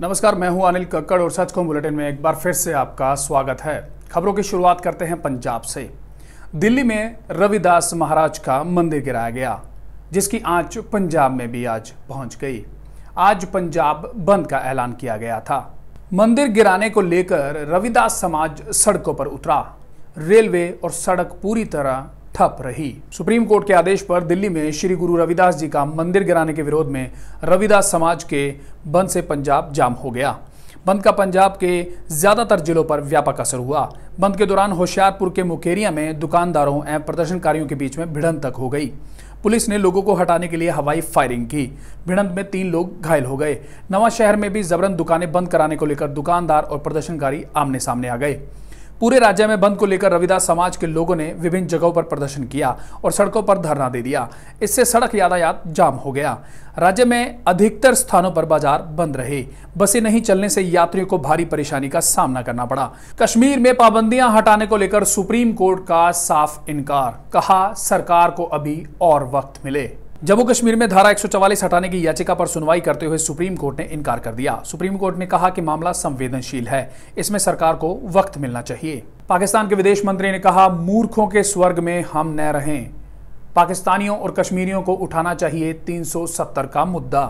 नमस्कार मैं हूं अनिल कक्कड़ और सच को बुलेटिन में एक बार फिर से आपका स्वागत है खबरों की शुरुआत करते हैं पंजाब से दिल्ली में रविदास महाराज का मंदिर गिराया गया जिसकी आंच पंजाब में भी आज पहुंच गई आज पंजाब बंद का ऐलान किया गया था मंदिर गिराने को लेकर रविदास समाज सड़कों पर उतरा रेलवे और सड़क पूरी तरह ठप रही सुप्रीम कोर्ट के आदेश पर दिल्ली में श्री गुरु रविदास जी का मंदिर गिराने के विरोध में रविदास समाज के बंद से पंजाब जाम हो गया बंद का पंजाब के ज़्यादातर जिलों पर व्यापक असर हुआ बंद के दौरान होशियारपुर के मुकेरिया में दुकानदारों एवं प्रदर्शनकारियों के बीच में भिड़ंत तक हो गई पुलिस ने लोगों को हटाने के लिए हवाई फायरिंग की भिड़ंत में तीन लोग घायल हो गए नवा शहर में भी जबरन दुकानें बंद कराने को लेकर दुकानदार और प्रदर्शनकारी आमने सामने आ गए पूरे राज्य में बंद को लेकर रविदास समाज के लोगों ने विभिन्न जगहों पर प्रदर्शन किया और सड़कों पर धरना दे दिया इससे सड़क यातायात जाम हो गया राज्य में अधिकतर स्थानों पर बाजार बंद रहे बसें नहीं चलने से यात्रियों को भारी परेशानी का सामना करना पड़ा कश्मीर में पाबंदियां हटाने को लेकर सुप्रीम कोर्ट का साफ इनकार कहा सरकार को अभी और वक्त मिले जम्मू कश्मीर में धारा 144 हटाने की याचिका पर सुनवाई करते हुए सुप्रीम कोर्ट ने इनकार कर दिया सुप्रीम कोर्ट ने कहा कि मामला संवेदनशील है इसमें सरकार को वक्त मिलना चाहिए पाकिस्तान के विदेश मंत्री ने कहा मूर्खों के स्वर्ग में हम न रहें पाकिस्तानियों और कश्मीरियों को उठाना चाहिए 370 का मुद्दा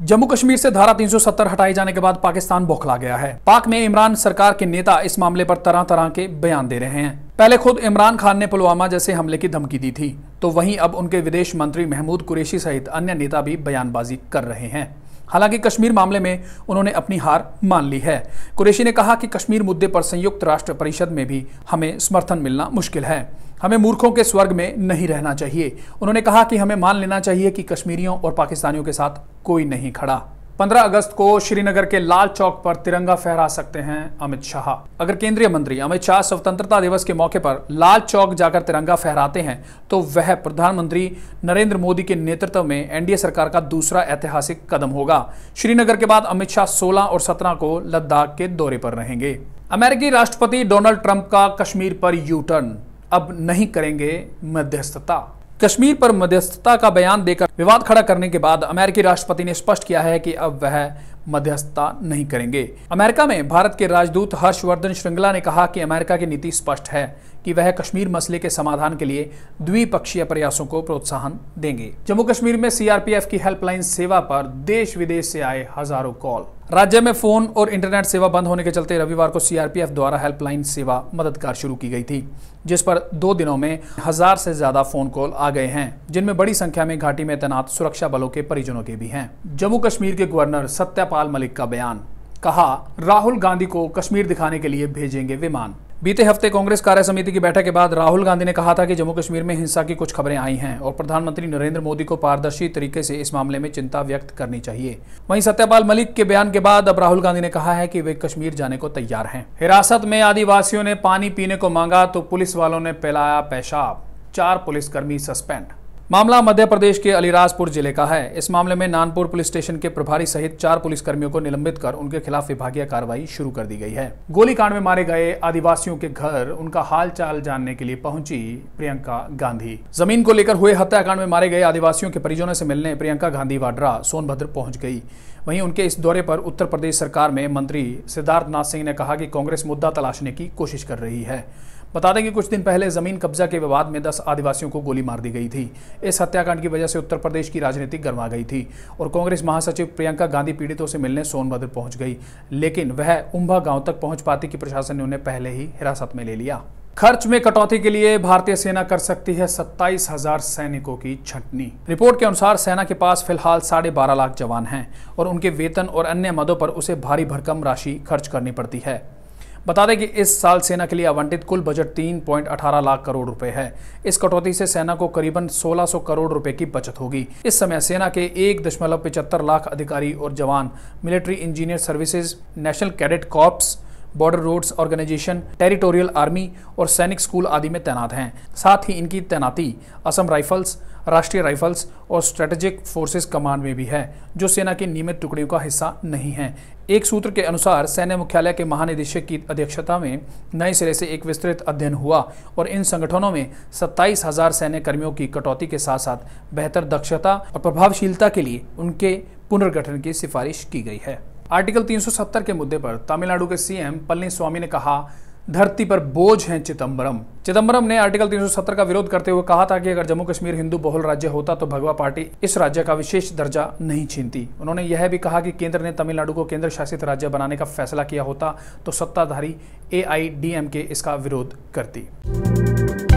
जम्मू कश्मीर से धारा 370 हटाए जाने के बाद पाकिस्तान बौखला गया है पाक में इमरान सरकार के नेता इस मामले पर तरह तरह के बयान दे रहे हैं पहले खुद इमरान खान ने पुलवामा जैसे हमले की धमकी दी थी तो वहीं अब उनके विदेश मंत्री महमूद कुरेशी सहित अन्य नेता भी बयानबाजी कर रहे हैं हालांकि कश्मीर मामले में उन्होंने अपनी हार मान ली है कुरैशी ने कहा कि कश्मीर मुद्दे पर संयुक्त राष्ट्र परिषद में भी हमें समर्थन मिलना मुश्किल है हमें मूर्खों के स्वर्ग में नहीं रहना चाहिए उन्होंने कहा कि हमें मान लेना चाहिए कि कश्मीरियों और पाकिस्तानियों के साथ कोई नहीं खड़ा 15 अगस्त को श्रीनगर के लाल चौक पर तिरंगा फहरा सकते हैं अमित शाह अगर केंद्रीय मंत्री अमित शाह स्वतंत्रता दिवस के मौके पर लाल चौक जाकर तिरंगा फहराते हैं तो वह प्रधानमंत्री नरेंद्र मोदी के नेतृत्व में एनडीए सरकार का दूसरा ऐतिहासिक कदम होगा श्रीनगर के बाद अमित शाह सोलह और सत्रह को लद्दाख के दौरे पर रहेंगे अमेरिकी राष्ट्रपति डोनाल्ड ट्रंप का कश्मीर पर यू टर्न अब नहीं करेंगे मध्यस्थता कश्मीर पर मध्यस्थता का बयान देकर विवाद खड़ा करने के बाद अमेरिकी राष्ट्रपति ने स्पष्ट किया है कि अब वह मध्यस्थता नहीं करेंगे अमेरिका में भारत के राजदूत हर्षवर्धन श्रृंगला ने कहा कि अमेरिका की नीति स्पष्ट है कि वह कश्मीर मसले के समाधान के लिए द्विपक्षीय प्रयासों को प्रोत्साहन देंगे जम्मू कश्मीर में सीआरपीएफ की हेल्पलाइन सेवा पर देश विदेश से आए हजारों कॉल राज्य में फोन और इंटरनेट सेवा बंद होने के चलते रविवार को सीआरपीएफ द्वारा हेल्पलाइन सेवा मददगार शुरू की गई थी जिस पर दो दिनों में हजार से ज्यादा फोन कॉल आ गए हैं जिनमें बड़ी संख्या में घाटी में तैनात सुरक्षा बलों के परिजनों के भी हैं जम्मू कश्मीर के गवर्नर सत्यपाल मलिक का बयान कहा राहुल गांधी को कश्मीर दिखाने के लिए भेजेंगे विमान बीते हफ्ते कांग्रेस कार्य समिति की बैठक के बाद राहुल गांधी ने कहा था कि जम्मू कश्मीर में हिंसा की कुछ खबरें आई हैं और प्रधानमंत्री नरेंद्र मोदी को पारदर्शी तरीके से इस मामले में चिंता व्यक्त करनी चाहिए वहीं सत्यपाल मलिक के बयान के बाद अब राहुल गांधी ने कहा है कि वे कश्मीर जाने को तैयार हैं हिरासत में आदिवासियों ने पानी पीने को मांगा तो पुलिस वालों ने पैलाया पेशाब चार पुलिसकर्मी सस्पेंड मामला मध्य प्रदेश के अलीराजपुर जिले का है इस मामले में नानपुर पुलिस स्टेशन के प्रभारी सहित चार पुलिसकर्मियों को निलंबित कर उनके खिलाफ विभागीय कार्रवाई शुरू कर दी गई है गोलीकांड में मारे गए आदिवासियों के घर उनका हाल चाल जानने के लिए पहुंची प्रियंका गांधी जमीन को लेकर हुए हत्याकांड में मारे गए आदिवासियों के परिजनों से मिलने प्रियंका गांधी वाड्रा सोनभद्र पहुंच गई वहीं उनके इस दौरे पर उत्तर प्रदेश सरकार में मंत्री सिद्धार्थनाथ सिंह ने कहा कि कांग्रेस मुद्दा तलाशने की कोशिश कर रही है बता दें कि कुछ दिन पहले जमीन कब्जा के विवाद में 10 आदिवासियों को गोली मार दी गई थी इस हत्याकांड की वजह से उत्तर प्रदेश की राजनीति गर्मा गई थी और कांग्रेस महासचिव प्रियंका गांधी पीड़ितों से मिलने सोनभद्र पहुंच गई लेकिन वह उम्भा गांव तक पहुंच पाती कि प्रशासन ने उन्हें पहले ही हिरासत में ले लिया खर्च में कटौती के लिए भारतीय सेना कर सकती है सत्ताईस हजार सैनिकों की छंटनी रिपोर्ट के अनुसार सेना के पास फिलहाल साढ़े बारह लाख जवान हैं और उनके वेतन और अन्य मदों पर उसे भारी भरकम राशि खर्च करनी पड़ती है बता दें कि इस साल सेना के लिए आवंटित कुल बजट 3.18 लाख करोड़ रुपए है इस कटौती से सेना को करीबन 1600 करोड़ रुपए की बचत होगी इस समय सेना के एक दशमलव पिचहत्तर लाख अधिकारी और जवान military engineer services national cadet corps border roads organisation territorial army और सैनिक स्कूल आदि में तैनात हैं साथ ही इनकी तैनाती असम राइफल्स राष्ट्रीय राइफल्स और स्ट्रेटेजिक फोर्सेस कमांड में भी है जो सेना की नियमित टुकड़ियों का हिस्सा नहीं है एक सूत्र के अनुसार सैन्य मुख्यालय के महानिदेशक की अध्यक्षता में नए सिरे से एक विस्तृत अध्ययन हुआ और इन संगठनों में सत्ताईस हजार सैन्य कर्मियों की कटौती के साथ साथ बेहतर दक्षता और प्रभावशीलता के लिए उनके पुनर्गठन की सिफारिश की गई है आर्टिकल 370 के मुद्दे पर तमिलनाडु के सीएम पलनी स्वामी ने कहा धरती पर बोझ हैं चिदम्बरम चिदम्बरम ने आर्टिकल 370 का विरोध करते हुए कहा था कि अगर जम्मू कश्मीर हिंदू बहुल राज्य होता तो भगवा पार्टी इस राज्य का विशेष दर्जा नहीं छीनती उन्होंने यह भी कहा कि केंद्र ने तमिलनाडु को केंद्र शासित राज्य बनाने का फैसला किया होता तो सत्ताधारी ए इसका विरोध करती